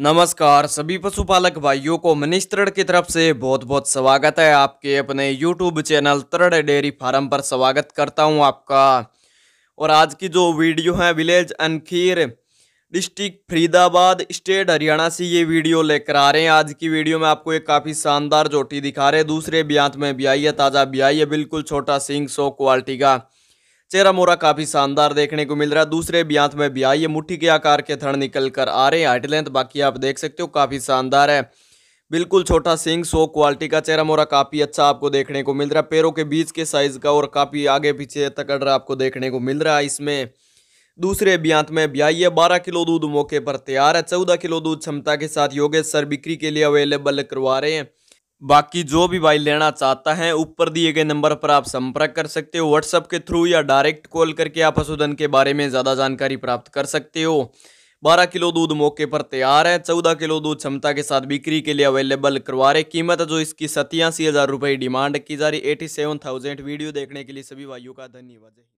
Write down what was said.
नमस्कार सभी पशुपालक भाइयों को मनीष तरड़ की तरफ से बहुत बहुत स्वागत है आपके अपने YouTube channel Tarad dairy farm पर स्वागत करता हूं आपका और आज की जो वीडियो है village Ankhir district Faridabad state Haryana से ये वीडियो लेकर आ रहे हैं आज की वीडियो में आपको एक काफ़ी शानदार जोटी दिखा रहे हैं दूसरे ब्यांत में ब्याई है ताज़ा ब्याई है बिल्कुल छोटा सिंह सो क्वालिटी का चेहरा मोरा काफी शानदार देखने को मिल रहा है दूसरे ब्यांत में ब्याह ये मुट्ठी के आकार के थड़ निकल कर आ रहे हैं हाइट लेंथ बाकी आप देख सकते हो काफी शानदार है बिल्कुल छोटा सिंह सो क्वालिटी का चेहरा मोरा काफ़ी अच्छा आपको देखने को मिल रहा है पैरों के बीच के साइज़ का और काफ़ी आगे पीछे तकड़ रहा आपको देखने को मिल रहा है इसमें दूसरे ब्यांत में ब्याई है बारह किलो दूध मौके पर तैयार है चौदह किलो दूध क्षमता के साथ योगेश सर बिक्री के लिए अवेलेबल करवा रहे हैं बाकी जो भी भाई लेना चाहता है ऊपर दिए गए नंबर पर आप संपर्क कर सकते हो व्हाट्सअप के थ्रू या डायरेक्ट कॉल करके आप पशुधन के बारे में ज़्यादा जानकारी प्राप्त कर सकते हो बारह किलो दूध मौके पर तैयार है चौदह किलो दूध क्षमता के साथ बिक्री के लिए अवेलेबल करवा रहे कीमत जो इसकी सत्यासी हज़ार रुपये डिमांड की जा रही एटी सेवन थाउजेंड वीडियो देखने के लिए सभी भाइयों का धन्यवाद